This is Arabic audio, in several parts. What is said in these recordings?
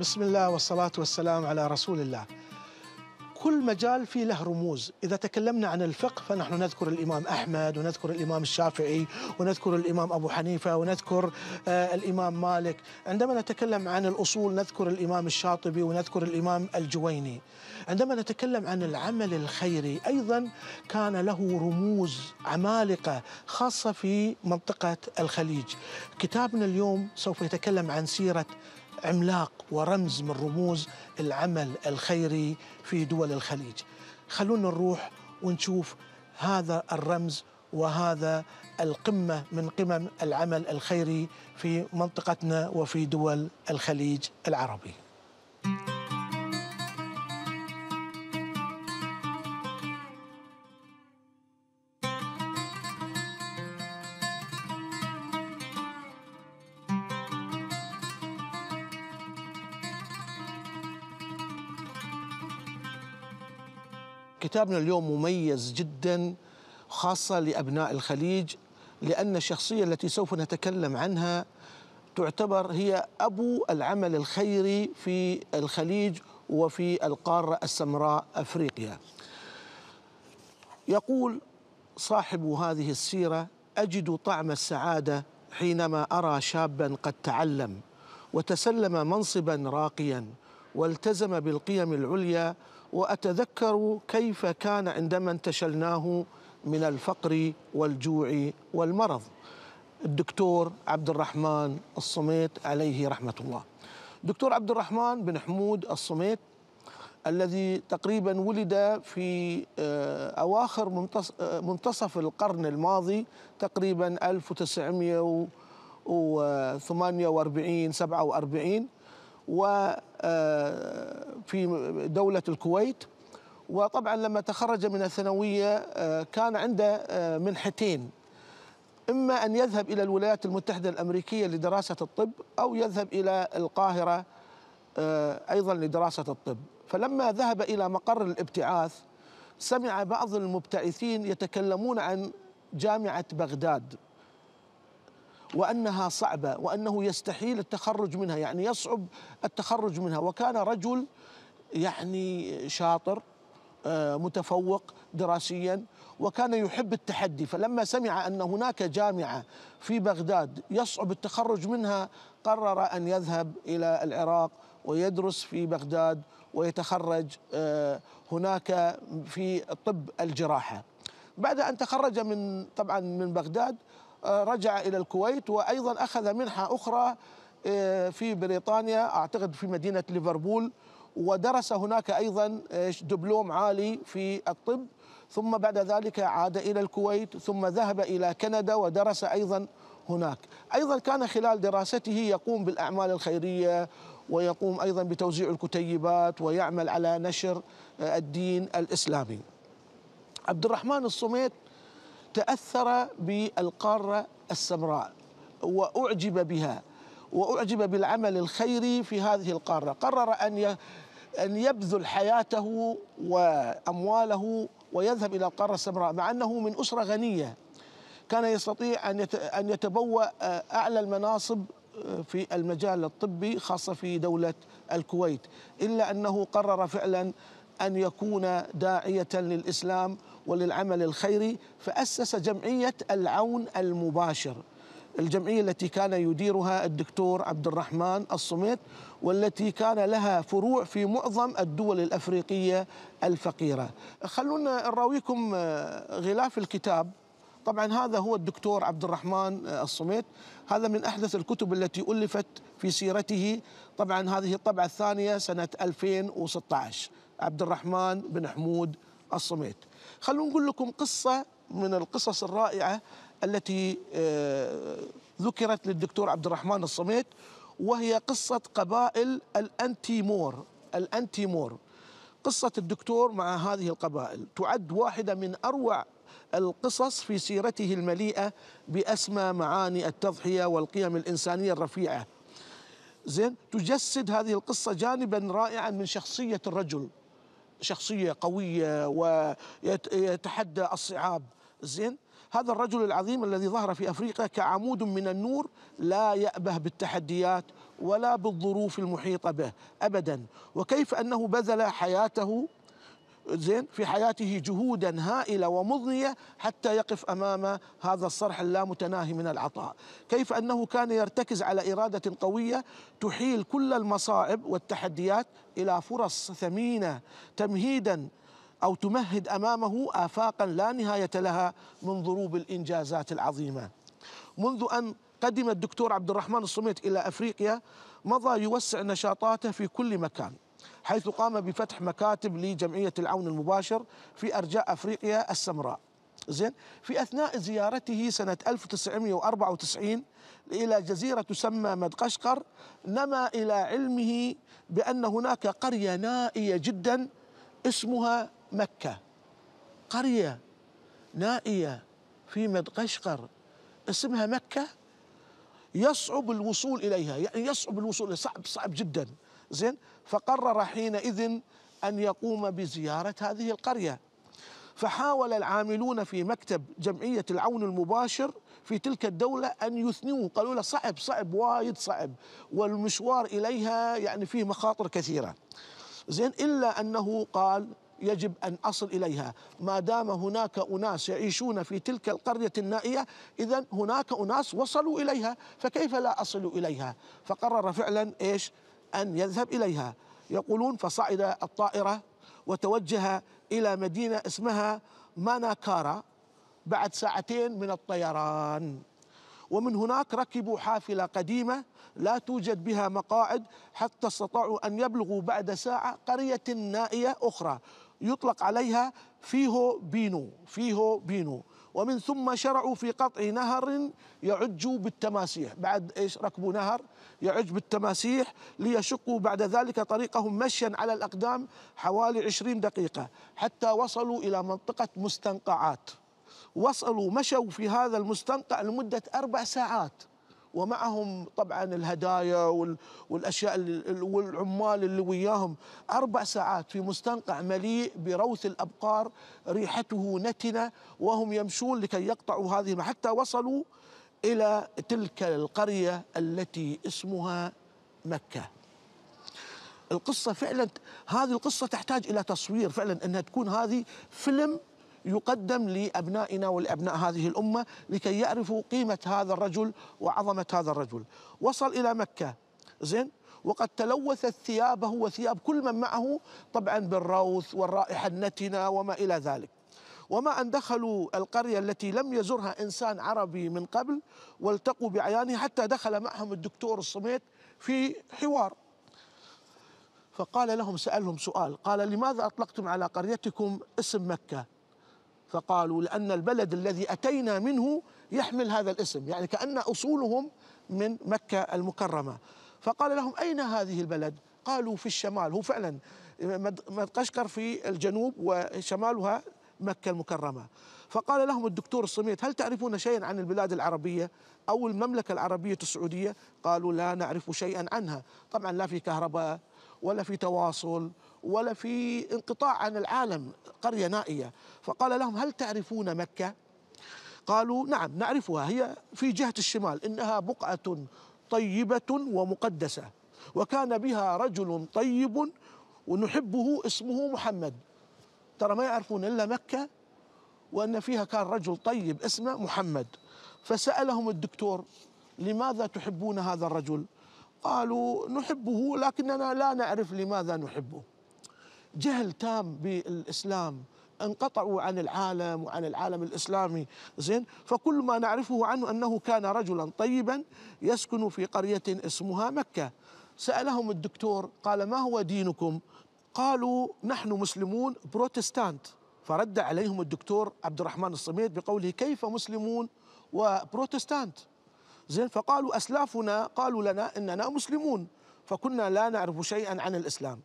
بسم الله والصلاة والسلام على رسول الله كل مجال فيه له رموز إذا تكلمنا عن الفقه فنحن نذكر الإمام أحمد ونذكر الإمام الشافعي ونذكر الإمام أبو حنيفة ونذكر آه الإمام مالك عندما نتكلم عن الأصول نذكر الإمام الشاطبي ونذكر الإمام الجويني عندما نتكلم عن العمل الخيري أيضا كان له رموز عمالقة خاصة في منطقة الخليج كتابنا اليوم سوف يتكلم عن سيرة عملاق ورمز من رموز العمل الخيري في دول الخليج خلونا نروح ونشوف هذا الرمز وهذا القمة من قمم العمل الخيري في منطقتنا وفي دول الخليج العربي كتابنا اليوم مميز جدا خاصة لأبناء الخليج لأن الشخصية التي سوف نتكلم عنها تعتبر هي أبو العمل الخيري في الخليج وفي القارة السمراء أفريقيا يقول صاحب هذه السيرة أجد طعم السعادة حينما أرى شابا قد تعلم وتسلم منصبا راقيا والتزم بالقيم العليا وأتذكر كيف كان عندما انتشلناه من الفقر والجوع والمرض الدكتور عبد الرحمن الصميت عليه رحمة الله دكتور عبد الرحمن بن حمود الصميت الذي تقريبا ولد في آه، أواخر آه، منتصف القرن الماضي تقريبا 1948 47 وفي آه، دولة الكويت وطبعا لما تخرج من الثانوية آه، كان عنده آه، منحتين إما أن يذهب إلى الولايات المتحدة الأمريكية لدراسة الطب أو يذهب إلى القاهرة أيضا لدراسة الطب فلما ذهب إلى مقر الابتعاث سمع بعض المبتعثين يتكلمون عن جامعة بغداد وأنها صعبة وأنه يستحيل التخرج منها يعني يصعب التخرج منها وكان رجل يعني شاطر آه، متفوق دراسيا وكان يحب التحدي فلما سمع ان هناك جامعه في بغداد يصعب التخرج منها قرر ان يذهب الى العراق ويدرس في بغداد ويتخرج آه، هناك في طب الجراحه بعد ان تخرج من طبعا من بغداد رجع إلى الكويت وأيضا أخذ منحة أخرى آه، في بريطانيا أعتقد في مدينة ليفربول ودرس هناك أيضا آه، دبلوم عالي في الطب ثم بعد ذلك عاد إلى الكويت ثم ذهب إلى كندا ودرس أيضا هناك أيضا كان خلال دراسته يقوم بالأعمال الخيرية ويقوم أيضا بتوزيع الكتيبات ويعمل على نشر آه، الدين الإسلامي عبد الرحمن الصميت تأثر بالقارة السمراء وأعجب بها وأعجب بالعمل الخيري في هذه القارة قرر أن أن يبذل حياته وأمواله ويذهب إلى القارة السمراء مع أنه من أسرة غنية كان يستطيع أن أن يتبوأ أعلى المناصب في المجال الطبي خاصة في دولة الكويت إلا أنه قرر فعلا أن يكون داعية للإسلام وللعمل الخيري فأسس جمعية العون المباشر الجمعية التي كان يديرها الدكتور عبد الرحمن الصميت والتي كان لها فروع في معظم الدول الأفريقية الفقيرة خلونا نراويكم آه، غلاف الكتاب طبعا هذا هو الدكتور عبد الرحمن آه، الصميت هذا من أحدث الكتب التي ألفت في سيرته طبعا هذه الطبعة الثانية سنة 2016 عبد الرحمن بن حمود الصميت خلونا نقول لكم قصة من القصص الرائعة التي آه، ذكرت للدكتور عبد الرحمن الصميت وهي قصة قبائل الأنتيمور الأنتيمور قصة الدكتور مع هذه القبائل تعد واحدة من أروع القصص في سيرته المليئة بأسمى معاني التضحية والقيم الإنسانية الرفيعة زين تجسد هذه القصة جانبا رائعا من شخصية الرجل شخصية قوية ويتحدى الصعاب زين هذا الرجل العظيم الذي ظهر في أفريقيا كعمود من النور لا يأبه بالتحديات ولا بالظروف المحيطة به أبدا وكيف أنه بذل حياته زين في حياته جهودا هائله ومضنيه حتى يقف امام هذا الصرح اللامتناهي من العطاء، كيف انه كان يرتكز على اراده قويه تحيل كل المصائب والتحديات الى فرص ثمينه تمهيدا او تمهد امامه افاقا لا نهايه لها من ضروب الانجازات العظيمه. منذ ان قدم الدكتور عبد الرحمن الصميت الى افريقيا مضى يوسع نشاطاته في كل مكان حيث قام بفتح مكاتب لجمعية العون المباشر في أرجاء أفريقيا السمراء زين في أثناء زيارته سنة 1994 إلى جزيرة تسمى مدقشقر نما إلى علمه بأن هناك قرية نائية جدا اسمها مكة قرية نائية في مدقشقر اسمها مكة يصعب الوصول إليها يعني يصعب الوصول صعب صعب جدا زين فقرر حينئذ أن يقوم بزيارة هذه القرية فحاول العاملون في مكتب جمعية العون المباشر في تلك الدولة أن يثنوه قالوا له صعب صعب وايد صعب والمشوار إليها يعني فيه مخاطر كثيرة زين إلا أنه قال يجب أن أصل إليها ما دام هناك أناس يعيشون في تلك القرية النائية إذا هناك أناس وصلوا إليها فكيف لا أصل إليها فقرر فعلا إيش أن يذهب إليها يقولون فصعد الطائرة وتوجه إلى مدينة اسمها ماناكارا بعد ساعتين من الطيران ومن هناك ركبوا حافلة قديمة لا توجد بها مقاعد حتى استطاعوا أن يبلغوا بعد ساعة قرية نائية أخرى يطلق عليها فيهو بينو فيهو بينو ومن ثم شرعوا في قطع نهر يعج بالتماسيح بعد ايش ركبوا نهر يعج بالتماسيح ليشقوا بعد ذلك طريقهم مشيا على الاقدام حوالي 20 دقيقه حتى وصلوا الى منطقه مستنقعات وصلوا مشوا في هذا المستنقع لمده اربع ساعات ومعهم طبعا الهدايا والاشياء والعمال اللي وياهم اربع ساعات في مستنقع مليء بروث الابقار ريحته نتنه وهم يمشون لكي يقطعوا هذه حتى وصلوا الى تلك القريه التي اسمها مكه. القصه فعلا هذه القصه تحتاج الى تصوير فعلا انها تكون هذه فيلم يقدم لأبنائنا ولأبناء هذه الأمة لكي يعرفوا قيمة هذا الرجل وعظمة هذا الرجل وصل إلى مكة زين وقد تلوثت ثيابه وثياب كل من معه طبعا بالروث والرائحة النتنة وما إلى ذلك وما أن دخلوا القرية التي لم يزرها إنسان عربي من قبل والتقوا بعيانه حتى دخل معهم الدكتور الصميت في حوار فقال لهم سألهم سؤال قال لماذا أطلقتم على قريتكم اسم مكة فقالوا لأن البلد الذي أتينا منه يحمل هذا الاسم يعني كأن أصولهم من مكة المكرمة فقال لهم أين هذه البلد قالوا في الشمال هو فعلا مدقشقر في الجنوب وشمالها مكة المكرمة فقال لهم الدكتور الصميت هل تعرفون شيئا عن البلاد العربية أو المملكة العربية السعودية قالوا لا نعرف شيئا عنها طبعا لا في كهرباء ولا في تواصل ولا في انقطاع عن العالم قرية نائية فقال لهم هل تعرفون مكة؟ قالوا نعم نعرفها هي في جهة الشمال إنها بقعة طيبة ومقدسة وكان بها رجل طيب ونحبه اسمه محمد ترى ما يعرفون إلا مكة وأن فيها كان رجل طيب اسمه محمد فسألهم الدكتور لماذا تحبون هذا الرجل؟ قالوا نحبه لكننا لا نعرف لماذا نحبه جهل تام بالاسلام انقطعوا عن العالم وعن العالم الاسلامي زين فكل ما نعرفه عنه انه كان رجلا طيبا يسكن في قريه اسمها مكه سالهم الدكتور قال ما هو دينكم قالوا نحن مسلمون بروتستانت فرد عليهم الدكتور عبد الرحمن الصميد بقوله كيف مسلمون وبروتستانت زين فقالوا اسلافنا قالوا لنا اننا مسلمون فكنا لا نعرف شيئا عن الاسلام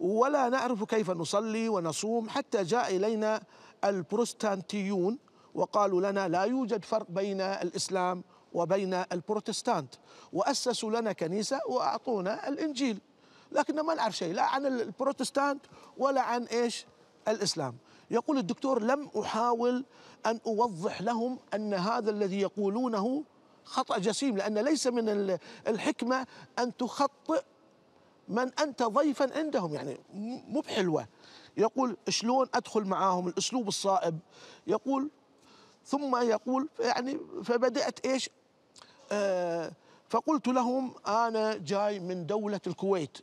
ولا نعرف كيف نصلي ونصوم حتى جاء إلينا البروستانتيون وقالوا لنا لا يوجد فرق بين الإسلام وبين البروتستانت وأسسوا لنا كنيسة وأعطونا الإنجيل لكن ما نعرف شيء لا عن البروتستانت ولا عن إيش الإسلام يقول الدكتور لم أحاول أن أوضح لهم أن هذا الذي يقولونه خطأ جسيم لأن ليس من الحكمة أن تخطئ من انت ضيفا عندهم يعني مو بحلوه يقول شلون ادخل معاهم الاسلوب الصائب يقول ثم يقول يعني فبدات ايش آه فقلت لهم انا جاي من دوله الكويت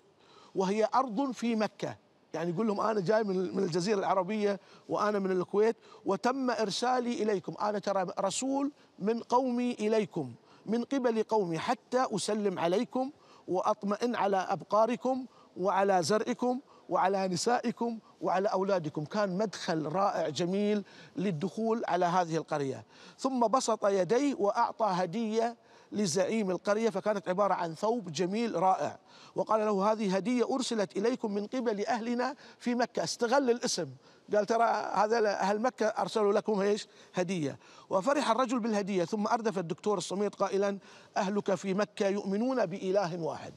وهي ارض في مكه يعني يقول لهم انا جاي من من الجزيره العربيه وانا من الكويت وتم ارسالي اليكم انا ترى رسول من قومي اليكم من قبل قومي حتى اسلم عليكم وأطمئن على أبقاركم وعلى زرعكم وعلى نسائكم وعلى أولادكم كان مدخل رائع جميل للدخول على هذه القرية ثم بسط يديه وأعطى هدية لزعيم القرية فكانت عبارة عن ثوب جميل رائع وقال له هذه هدية أرسلت إليكم من قبل أهلنا في مكة استغل الاسم قال ترى هذا أهل مكة أرسلوا لكم إيش هدية وفرح الرجل بالهدية ثم أردف الدكتور الصميت قائلا أهلك في مكة يؤمنون بإله واحد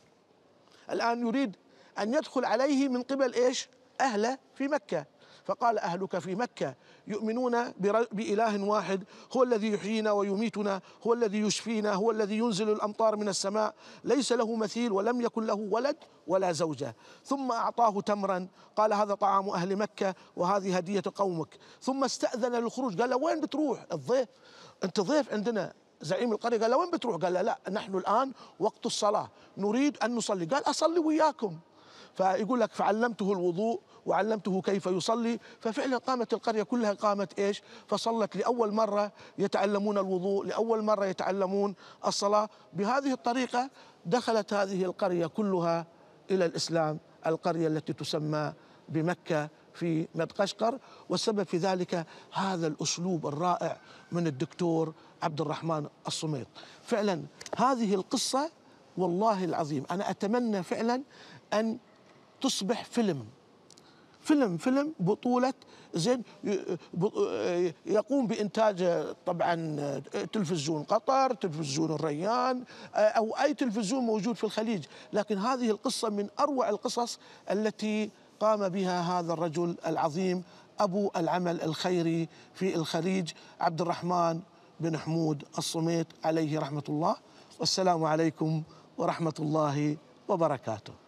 الآن يريد أن يدخل عليه من قبل إيش أهله في مكة فقال أهلك في مكة يؤمنون بإله واحد هو الذي يحيينا ويميتنا هو الذي يشفينا هو الذي ينزل الأمطار من السماء ليس له مثيل ولم يكن له ولد ولا زوجة ثم أعطاه تمرا قال هذا طعام أهل مكة وهذه هدية قومك ثم استأذن للخروج قال له وين بتروح الضيف أنت ضيف عندنا زعيم القرية قال له وين بتروح قال له لا نحن الآن وقت الصلاة نريد أن نصلي قال أصلي وياكم فيقول لك فعلمته الوضوء وعلمته كيف يصلي ففعلا قامت القرية كلها قامت إيش فصلت لأول مرة يتعلمون الوضوء لأول مرة يتعلمون الصلاة بهذه الطريقة دخلت هذه القرية كلها إلى الإسلام القرية التي تسمى بمكة في مدقشقر والسبب في ذلك هذا الأسلوب الرائع من الدكتور عبد الرحمن الصميط فعلا هذه القصة والله العظيم أنا أتمنى فعلا أن تصبح فيلم فيلم فيلم بطولة زين يقوم بإنتاجه طبعا تلفزيون قطر تلفزيون الريان أو أي تلفزيون موجود في الخليج لكن هذه القصة من أروع القصص التي قام بها هذا الرجل العظيم أبو العمل الخيري في الخليج عبد الرحمن بن حمود الصميت عليه رحمة الله والسلام عليكم ورحمة الله وبركاته